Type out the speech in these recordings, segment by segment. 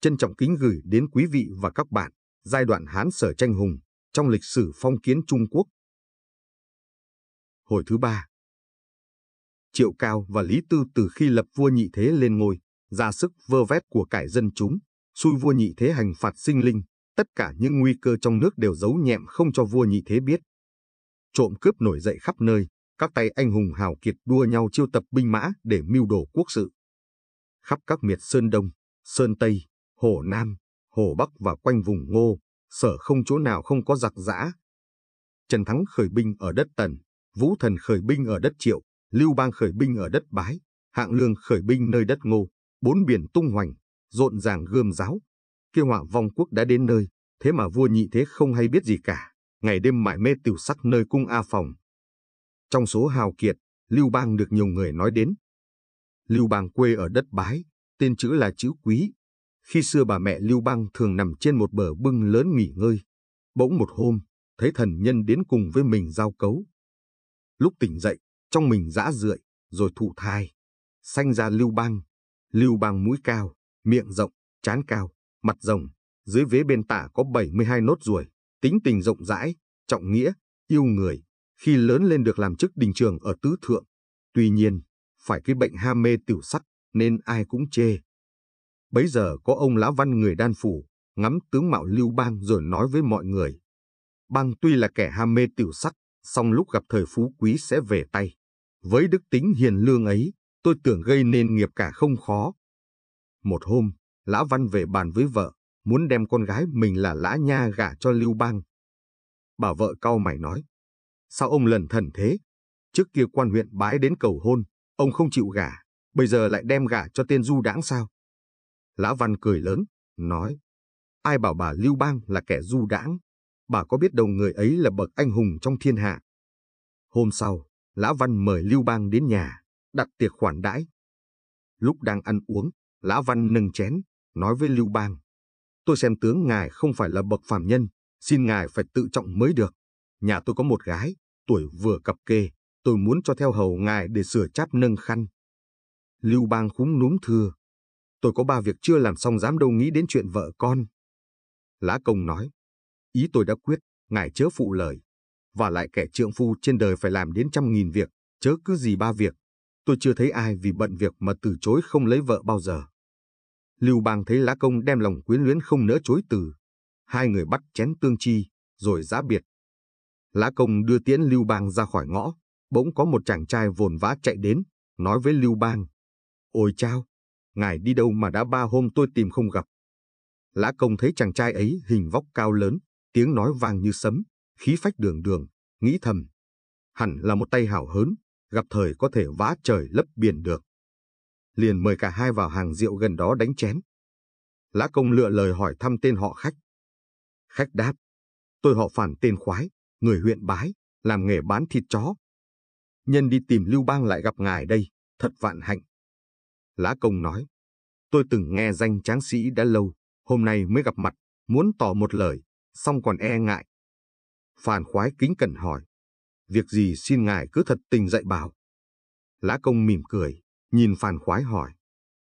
Trân trọng kính gửi đến quý vị và các bạn giai đoạn Hán Sở Tranh Hùng trong lịch sử phong kiến Trung Quốc. Hồi thứ ba Triệu Cao và Lý Tư từ khi lập vua nhị thế lên ngôi, ra sức vơ vét của cải dân chúng, xui vua nhị thế hành phạt sinh linh, tất cả những nguy cơ trong nước đều giấu nhẹm không cho vua nhị thế biết. Trộm cướp nổi dậy khắp nơi, các tay anh hùng hào kiệt đua nhau chiêu tập binh mã để mưu đồ quốc sự. Khắp các miệt Sơn Đông, Sơn Tây, Hồ Nam, Hồ Bắc và quanh vùng Ngô, sở không chỗ nào không có giặc giã. Trần Thắng khởi binh ở đất Tần, Vũ Thần khởi binh ở đất Triệu, Lưu Bang khởi binh ở đất Bái, Hạng Lương khởi binh nơi đất Ngô, bốn biển tung hoành, rộn ràng gươm giáo. Kêu họa vong quốc đã đến nơi, thế mà vua nhị thế không hay biết gì cả, ngày đêm mải mê tiểu sắc nơi cung A Phòng. Trong số hào kiệt, Lưu Bang được nhiều người nói đến. Lưu Bang quê ở đất Bái, tên chữ là chữ Quý, khi xưa bà mẹ Lưu Bang thường nằm trên một bờ bưng lớn nghỉ ngơi. Bỗng một hôm, thấy thần nhân đến cùng với mình giao cấu. Lúc tỉnh dậy, trong mình dã rượi, rồi thụ thai. Sanh ra Lưu Bang. Lưu Bang mũi cao, miệng rộng, trán cao, mặt rồng. Dưới vế bên tả có 72 nốt ruồi. Tính tình rộng rãi, trọng nghĩa, yêu người. Khi lớn lên được làm chức đình trường ở tứ thượng. Tuy nhiên, phải cái bệnh ham mê tiểu sắc nên ai cũng chê. Bấy giờ có ông Lã Văn người đan phủ, ngắm tướng mạo lưu bang rồi nói với mọi người. Bang tuy là kẻ ham mê tiểu sắc, song lúc gặp thời phú quý sẽ về tay. Với đức tính hiền lương ấy, tôi tưởng gây nên nghiệp cả không khó. Một hôm, Lã Văn về bàn với vợ, muốn đem con gái mình là Lã Nha gả cho Lưu Bang. Bà vợ cau mày nói, sao ông lần thần thế? Trước kia quan huyện bái đến cầu hôn, ông không chịu gả, bây giờ lại đem gả cho tên du đáng sao? Lã Văn cười lớn, nói, ai bảo bà Lưu Bang là kẻ du đãng, bà có biết đâu người ấy là bậc anh hùng trong thiên hạ. Hôm sau, Lã Văn mời Lưu Bang đến nhà, đặt tiệc khoản đãi. Lúc đang ăn uống, Lã Văn nâng chén, nói với Lưu Bang, tôi xem tướng ngài không phải là bậc phàm nhân, xin ngài phải tự trọng mới được. Nhà tôi có một gái, tuổi vừa cập kê, tôi muốn cho theo hầu ngài để sửa cháp nâng khăn. Lưu Bang khúm núm thưa, Tôi có ba việc chưa làm xong dám đâu nghĩ đến chuyện vợ con. lã công nói, ý tôi đã quyết, ngài chớ phụ lời. Và lại kẻ trượng phu trên đời phải làm đến trăm nghìn việc, chớ cứ gì ba việc. Tôi chưa thấy ai vì bận việc mà từ chối không lấy vợ bao giờ. Lưu Bang thấy lã Công đem lòng quyến luyến không nỡ chối từ. Hai người bắt chén tương chi, rồi giã biệt. lã Công đưa tiễn Lưu Bang ra khỏi ngõ, bỗng có một chàng trai vồn vã chạy đến, nói với Lưu Bang. Ôi chao, ngài đi đâu mà đã ba hôm tôi tìm không gặp. Lã công thấy chàng trai ấy hình vóc cao lớn, tiếng nói vang như sấm, khí phách đường đường, nghĩ thầm. Hẳn là một tay hảo hớn, gặp thời có thể vã trời lấp biển được. Liền mời cả hai vào hàng rượu gần đó đánh chén. Lã công lựa lời hỏi thăm tên họ khách. Khách đáp, tôi họ phản tên khoái, người huyện bái, làm nghề bán thịt chó. Nhân đi tìm Lưu Bang lại gặp ngài đây, thật vạn hạnh. Lã Công nói, tôi từng nghe danh tráng sĩ đã lâu, hôm nay mới gặp mặt, muốn tỏ một lời, song còn e ngại. Phan khoái kính cẩn hỏi, việc gì xin ngài cứ thật tình dạy bảo. Lã Công mỉm cười, nhìn Phan khoái hỏi,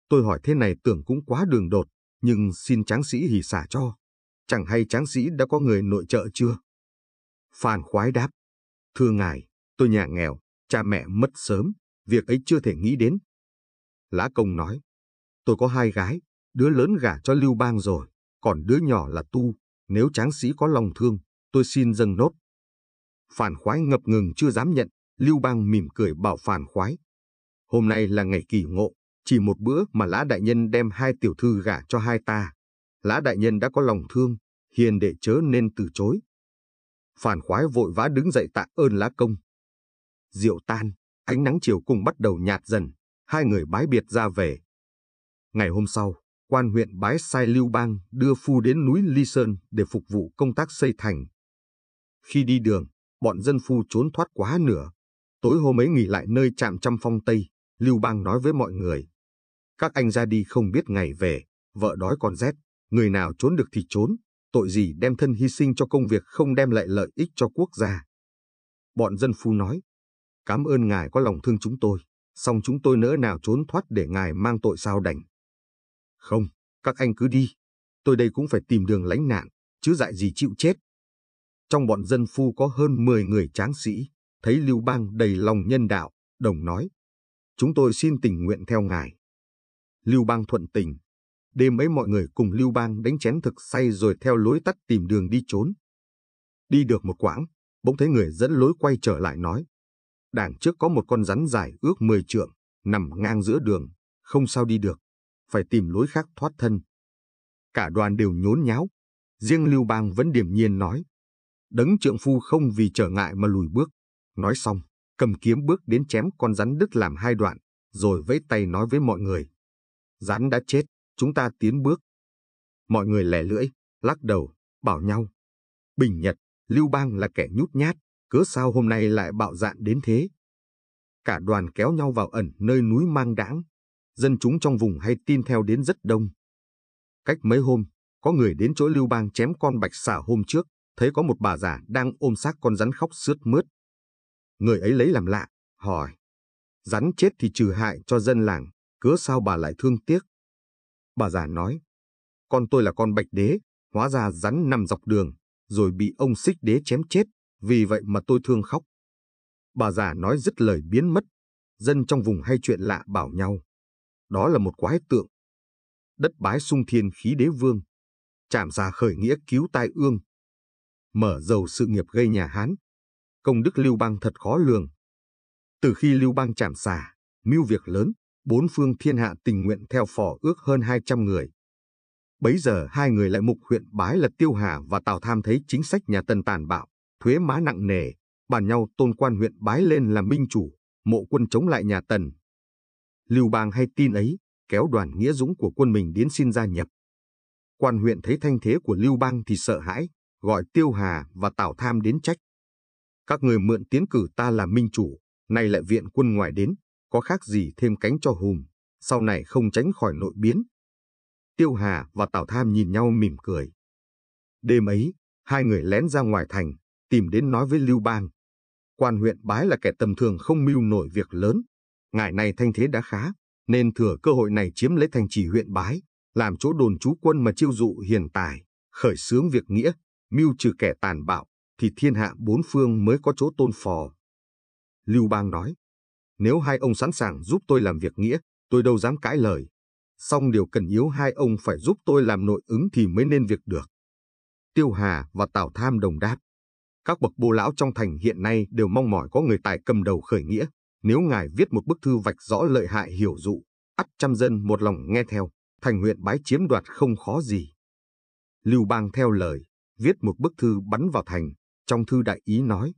tôi hỏi thế này tưởng cũng quá đường đột, nhưng xin tráng sĩ hỉ xả cho. Chẳng hay tráng sĩ đã có người nội trợ chưa? Phan khoái đáp, thưa ngài, tôi nhà nghèo, cha mẹ mất sớm, việc ấy chưa thể nghĩ đến, Lã Công nói, tôi có hai gái, đứa lớn gả cho Lưu Bang rồi, còn đứa nhỏ là Tu, nếu tráng sĩ có lòng thương, tôi xin dâng nốt. Phản khoái ngập ngừng chưa dám nhận, Lưu Bang mỉm cười bảo phản khoái. Hôm nay là ngày kỳ ngộ, chỉ một bữa mà Lã Đại Nhân đem hai tiểu thư gả cho hai ta. Lã Đại Nhân đã có lòng thương, hiền đệ chớ nên từ chối. Phản khoái vội vã đứng dậy tạ ơn Lã Công. Diệu tan, ánh nắng chiều cùng bắt đầu nhạt dần, hai người bái biệt ra về. Ngày hôm sau, quan huyện bái sai Lưu Bang đưa phu đến núi Ly Sơn để phục vụ công tác xây thành. Khi đi đường, bọn dân phu trốn thoát quá nửa. Tối hôm ấy nghỉ lại nơi trạm trăm phong Tây, Lưu Bang nói với mọi người. Các anh ra đi không biết ngày về, vợ đói còn rét, người nào trốn được thì trốn, tội gì đem thân hy sinh cho công việc không đem lại lợi ích cho quốc gia. Bọn dân phu nói, cảm ơn ngài có lòng thương chúng tôi song chúng tôi nỡ nào trốn thoát để ngài mang tội sao đành. Không, các anh cứ đi, tôi đây cũng phải tìm đường lánh nạn, chứ dại gì chịu chết. Trong bọn dân phu có hơn 10 người tráng sĩ, thấy Lưu Bang đầy lòng nhân đạo, đồng nói. Chúng tôi xin tình nguyện theo ngài. Lưu Bang thuận tình. Đêm ấy mọi người cùng Lưu Bang đánh chén thực say rồi theo lối tắt tìm đường đi trốn. Đi được một quãng, bỗng thấy người dẫn lối quay trở lại nói. Đảng trước có một con rắn dài ước 10 trượng, nằm ngang giữa đường, không sao đi được, phải tìm lối khác thoát thân. Cả đoàn đều nhốn nháo, riêng Lưu Bang vẫn điềm nhiên nói. Đấng trượng phu không vì trở ngại mà lùi bước. Nói xong, cầm kiếm bước đến chém con rắn đứt làm hai đoạn, rồi vẫy tay nói với mọi người. Rắn đã chết, chúng ta tiến bước. Mọi người lẻ lưỡi, lắc đầu, bảo nhau. Bình Nhật, Lưu Bang là kẻ nhút nhát, cớ sao hôm nay lại bạo dạn đến thế. Cả đoàn kéo nhau vào ẩn nơi núi mang đãng, dân chúng trong vùng hay tin theo đến rất đông. Cách mấy hôm, có người đến chỗ lưu bang chém con bạch xà hôm trước, thấy có một bà già đang ôm xác con rắn khóc sướt mướt. Người ấy lấy làm lạ, hỏi. Rắn chết thì trừ hại cho dân làng, cớ sao bà lại thương tiếc? Bà già nói, con tôi là con bạch đế, hóa ra rắn nằm dọc đường, rồi bị ông xích đế chém chết, vì vậy mà tôi thương khóc. Bà già nói dứt lời biến mất, dân trong vùng hay chuyện lạ bảo nhau. Đó là một quái tượng. Đất bái sung thiên khí đế vương, chạm ra khởi nghĩa cứu tai ương. Mở dầu sự nghiệp gây nhà Hán, công đức Lưu Bang thật khó lường. Từ khi Lưu Bang chạm xà, mưu việc lớn, bốn phương thiên hạ tình nguyện theo phò ước hơn 200 người. Bấy giờ hai người lại mục huyện bái là Tiêu Hà và Tào Tham thấy chính sách nhà Tần tàn bạo thuế má nặng nề, bàn nhau tôn quan huyện bái lên làm minh chủ, mộ quân chống lại nhà Tần. Lưu Bang hay tin ấy, kéo đoàn nghĩa dũng của quân mình đến xin gia nhập. Quan huyện thấy thanh thế của Lưu Bang thì sợ hãi, gọi Tiêu Hà và Tào Tham đến trách. Các người mượn tiến cử ta làm minh chủ, nay lại viện quân ngoại đến, có khác gì thêm cánh cho hùm, sau này không tránh khỏi nội biến. Tiêu Hà và Tào Tham nhìn nhau mỉm cười. Đêm ấy, hai người lén ra ngoài thành, tìm đến nói với Lưu Bang. Quan huyện bái là kẻ tầm thường không mưu nổi việc lớn. Ngài này thanh thế đã khá, nên thừa cơ hội này chiếm lấy thành trì huyện bái, làm chỗ đồn trú quân mà chiêu dụ hiền tài, khởi xướng việc nghĩa, mưu trừ kẻ tàn bạo, thì thiên hạ bốn phương mới có chỗ tôn phò. Lưu Bang nói, nếu hai ông sẵn sàng giúp tôi làm việc nghĩa, tôi đâu dám cãi lời. Song điều cần yếu hai ông phải giúp tôi làm nội ứng thì mới nên việc được. Tiêu Hà và Tào Tham đồng đáp. Các bậc bô lão trong thành hiện nay đều mong mỏi có người tài cầm đầu khởi nghĩa. Nếu ngài viết một bức thư vạch rõ lợi hại hiểu dụ, ắt trăm dân một lòng nghe theo, thành huyện bái chiếm đoạt không khó gì. Lưu Bang theo lời, viết một bức thư bắn vào thành, trong thư đại ý nói.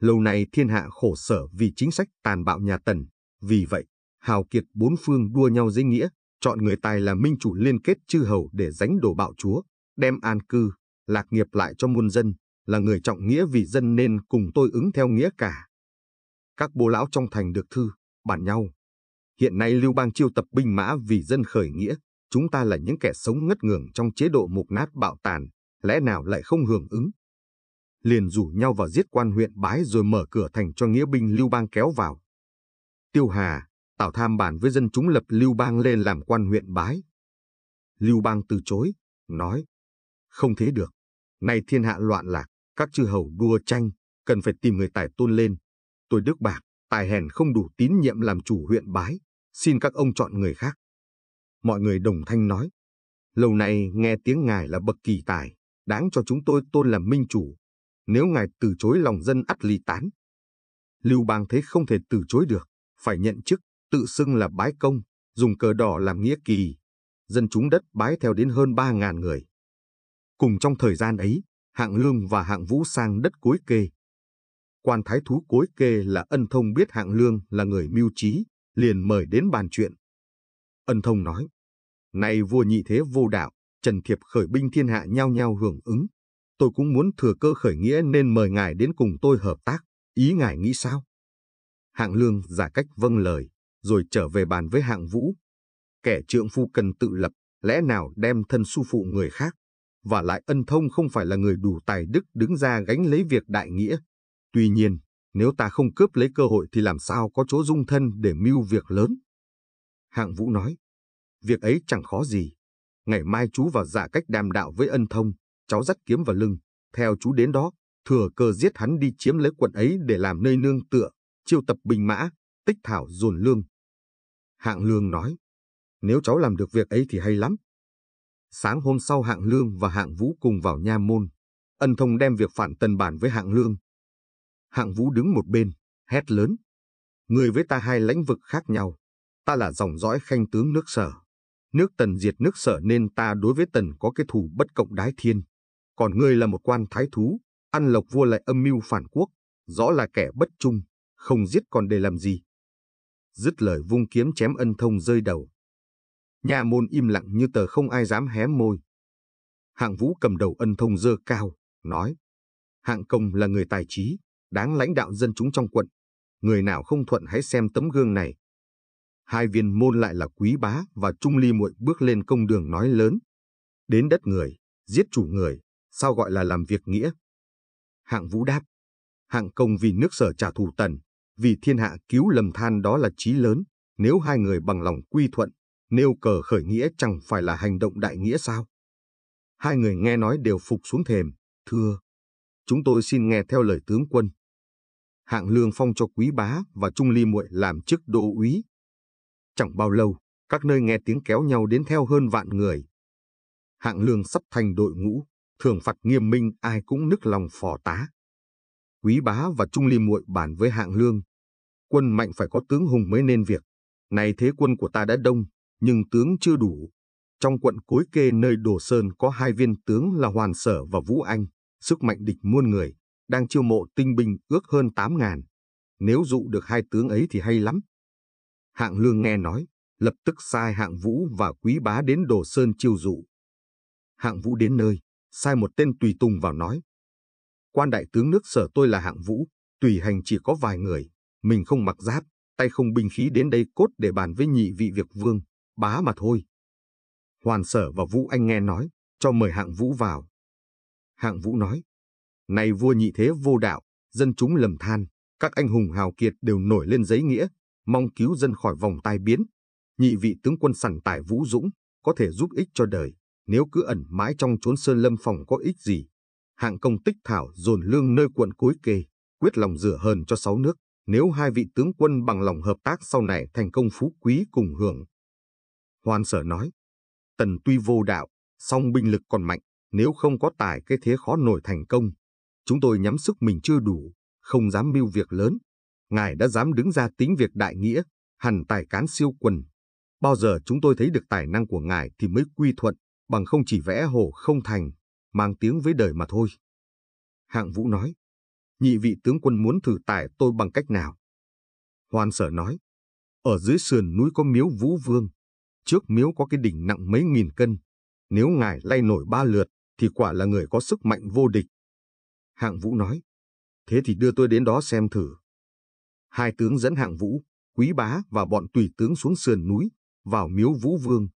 Lâu nay thiên hạ khổ sở vì chính sách tàn bạo nhà Tần, vì vậy, hào kiệt bốn phương đua nhau dây nghĩa, chọn người tài là minh chủ liên kết chư hầu để giánh đổ bạo chúa, đem an cư, lạc nghiệp lại cho muôn dân, là người trọng nghĩa vì dân nên cùng tôi ứng theo nghĩa cả. Các bố lão trong thành được thư, bàn nhau. Hiện nay Lưu Bang chiêu tập binh mã vì dân khởi nghĩa, chúng ta là những kẻ sống ngất ngường trong chế độ mục nát bạo tàn, lẽ nào lại không hưởng ứng? Liền rủ nhau vào giết quan huyện bái rồi mở cửa thành cho nghĩa binh Lưu Bang kéo vào. Tiêu Hà, tạo Tham bàn với dân chúng lập Lưu Bang lên làm quan huyện bái. Lưu Bang từ chối, nói, không thế được, nay thiên hạ loạn lạc, các chư hầu đua tranh, cần phải tìm người tài tôn lên. Tôi Đức Bạc, tài hèn không đủ tín nhiệm làm chủ huyện bái, xin các ông chọn người khác. Mọi người đồng thanh nói, lâu nay nghe tiếng ngài là bậc kỳ tài, đáng cho chúng tôi tôn làm minh chủ. Nếu ngài từ chối lòng dân ắt ly tán. Lưu Bang thế không thể từ chối được, phải nhận chức, tự xưng là bái công, dùng cờ đỏ làm nghĩa kỳ. Dân chúng đất bái theo đến hơn ba ngàn người. Cùng trong thời gian ấy, hạng lương và hạng vũ sang đất cối kê. Quan thái thú cối kê là ân thông biết hạng lương là người mưu trí, liền mời đến bàn chuyện. Ân thông nói, nay vua nhị thế vô đạo, Trần Thiệp khởi binh thiên hạ nhau nhau hưởng ứng. Tôi cũng muốn thừa cơ khởi nghĩa nên mời ngài đến cùng tôi hợp tác, ý ngài nghĩ sao? Hạng lương giả cách vâng lời, rồi trở về bàn với hạng vũ. Kẻ trượng phu cần tự lập, lẽ nào đem thân su phụ người khác? và lại ân thông không phải là người đủ tài đức đứng ra gánh lấy việc đại nghĩa. Tuy nhiên, nếu ta không cướp lấy cơ hội thì làm sao có chỗ dung thân để mưu việc lớn. Hạng Vũ nói, việc ấy chẳng khó gì. Ngày mai chú vào giả dạ cách đàm đạo với ân thông, cháu dắt kiếm vào lưng, theo chú đến đó, thừa cơ giết hắn đi chiếm lấy quận ấy để làm nơi nương tựa, chiêu tập binh mã, tích thảo dồn lương. Hạng Lương nói, nếu cháu làm được việc ấy thì hay lắm, Sáng hôm sau Hạng Lương và Hạng Vũ cùng vào nha môn. Ân Thông đem việc phản tần bản với Hạng Lương. Hạng Vũ đứng một bên, hét lớn. Người với ta hai lãnh vực khác nhau. Ta là dòng dõi khanh tướng nước sở. Nước tần diệt nước sở nên ta đối với tần có cái thù bất cộng đái thiên. Còn ngươi là một quan thái thú, ăn lộc vua lại âm mưu phản quốc. Rõ là kẻ bất trung, không giết còn để làm gì. Dứt lời vung kiếm chém ân thông rơi đầu nhà môn im lặng như tờ không ai dám hé môi. Hạng Vũ cầm đầu ân thông dơ cao, nói. Hạng Công là người tài trí, đáng lãnh đạo dân chúng trong quận. Người nào không thuận hãy xem tấm gương này. Hai viên môn lại là Quý Bá và Trung Ly muội bước lên công đường nói lớn. Đến đất người, giết chủ người, sao gọi là làm việc nghĩa? Hạng Vũ đáp. Hạng Công vì nước sở trả thù tần, vì thiên hạ cứu lầm than đó là trí lớn. Nếu hai người bằng lòng quy thuận, nêu cờ khởi nghĩa chẳng phải là hành động đại nghĩa sao? Hai người nghe nói đều phục xuống thềm, thưa. Chúng tôi xin nghe theo lời tướng quân. Hạng lương phong cho quý bá và trung ly muội làm chức đô úy. Chẳng bao lâu, các nơi nghe tiếng kéo nhau đến theo hơn vạn người. Hạng lương sắp thành đội ngũ, thường phạt nghiêm minh ai cũng nức lòng phò tá. Quý bá và trung ly muội bàn với hạng lương. Quân mạnh phải có tướng hùng mới nên việc. Này thế quân của ta đã đông, nhưng tướng chưa đủ. Trong quận cối kê nơi Đồ Sơn có hai viên tướng là Hoàn Sở và Vũ Anh, sức mạnh địch muôn người, đang chiêu mộ tinh binh ước hơn 8 ngàn. Nếu dụ được hai tướng ấy thì hay lắm. Hạng Lương nghe nói, lập tức sai Hạng Vũ và Quý Bá đến Đồ Sơn chiêu dụ. Hạng Vũ đến nơi, sai một tên tùy tùng vào nói. Quan đại tướng nước sở tôi là Hạng Vũ, tùy hành chỉ có vài người, mình không mặc giáp, tay không binh khí đến đây cốt để bàn với nhị vị việc vương bá mà thôi. Hoàn sở và Vũ Anh nghe nói, cho mời hạng Vũ vào. Hạng Vũ nói, nay vua nhị thế vô đạo, dân chúng lầm than, các anh hùng hào kiệt đều nổi lên giấy nghĩa, mong cứu dân khỏi vòng tai biến. Nhị vị tướng quân sẵn tài Vũ Dũng, có thể giúp ích cho đời, nếu cứ ẩn mãi trong chốn sơn lâm phòng có ích gì. Hạng công tích thảo dồn lương nơi quận cuối kê, quyết lòng rửa hờn cho sáu nước. Nếu hai vị tướng quân bằng lòng hợp tác sau này thành công phú quý cùng hưởng, Hoan sở nói, tần tuy vô đạo, song binh lực còn mạnh, nếu không có tài cái thế khó nổi thành công. Chúng tôi nhắm sức mình chưa đủ, không dám mưu việc lớn. Ngài đã dám đứng ra tính việc đại nghĩa, hẳn tài cán siêu quần. Bao giờ chúng tôi thấy được tài năng của ngài thì mới quy thuận, bằng không chỉ vẽ hồ không thành, mang tiếng với đời mà thôi. Hạng Vũ nói, nhị vị tướng quân muốn thử tài tôi bằng cách nào? Hoan sở nói, ở dưới sườn núi có miếu Vũ Vương, Trước miếu có cái đỉnh nặng mấy nghìn cân, nếu ngài lay nổi ba lượt thì quả là người có sức mạnh vô địch. Hạng Vũ nói, thế thì đưa tôi đến đó xem thử. Hai tướng dẫn Hạng Vũ, Quý Bá và bọn tùy tướng xuống sườn núi, vào miếu Vũ Vương.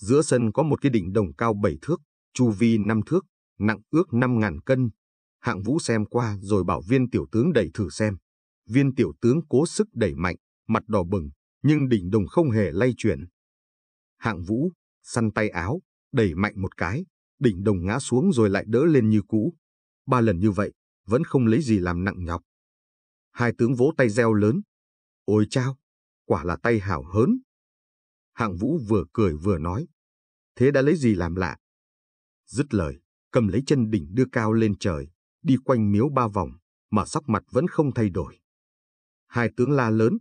Giữa sân có một cái đỉnh đồng cao bảy thước, chu vi năm thước, nặng ước năm ngàn cân. Hạng Vũ xem qua rồi bảo viên tiểu tướng đẩy thử xem. Viên tiểu tướng cố sức đẩy mạnh, mặt đỏ bừng, nhưng đỉnh đồng không hề lay chuyển. Hạng vũ, săn tay áo, đẩy mạnh một cái, đỉnh đồng ngã xuống rồi lại đỡ lên như cũ. Ba lần như vậy, vẫn không lấy gì làm nặng nhọc. Hai tướng vỗ tay reo lớn. Ôi chao, quả là tay hảo hớn. Hạng vũ vừa cười vừa nói. Thế đã lấy gì làm lạ? Dứt lời, cầm lấy chân đỉnh đưa cao lên trời, đi quanh miếu ba vòng, mà sắc mặt vẫn không thay đổi. Hai tướng la lớn.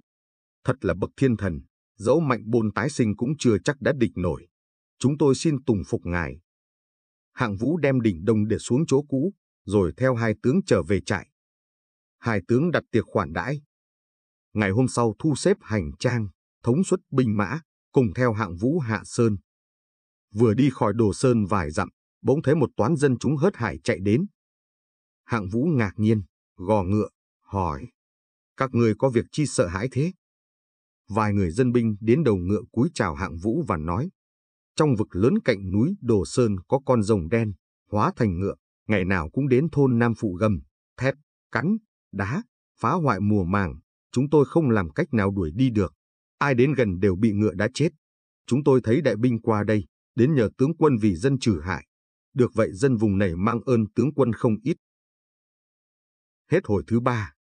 Thật là bậc thiên thần, dẫu mạnh bôn tái sinh cũng chưa chắc đã địch nổi. Chúng tôi xin tùng phục ngài. Hạng vũ đem đỉnh đông để xuống chỗ cũ, rồi theo hai tướng trở về trại. Hai tướng đặt tiệc khoản đãi. Ngày hôm sau thu xếp hành trang, thống suất binh mã, cùng theo hạng vũ hạ sơn. Vừa đi khỏi đồ sơn vài dặm, bỗng thấy một toán dân chúng hớt hải chạy đến. Hạng vũ ngạc nhiên, gò ngựa, hỏi. Các người có việc chi sợ hãi thế? vài người dân binh đến đầu ngựa cúi chào hạng vũ và nói. Trong vực lớn cạnh núi Đồ Sơn có con rồng đen, hóa thành ngựa, ngày nào cũng đến thôn Nam Phụ gầm, thép, cắn, đá, phá hoại mùa màng, chúng tôi không làm cách nào đuổi đi được. Ai đến gần đều bị ngựa đã chết. Chúng tôi thấy đại binh qua đây, đến nhờ tướng quân vì dân trừ hại. Được vậy dân vùng này mang ơn tướng quân không ít. Hết hồi thứ ba.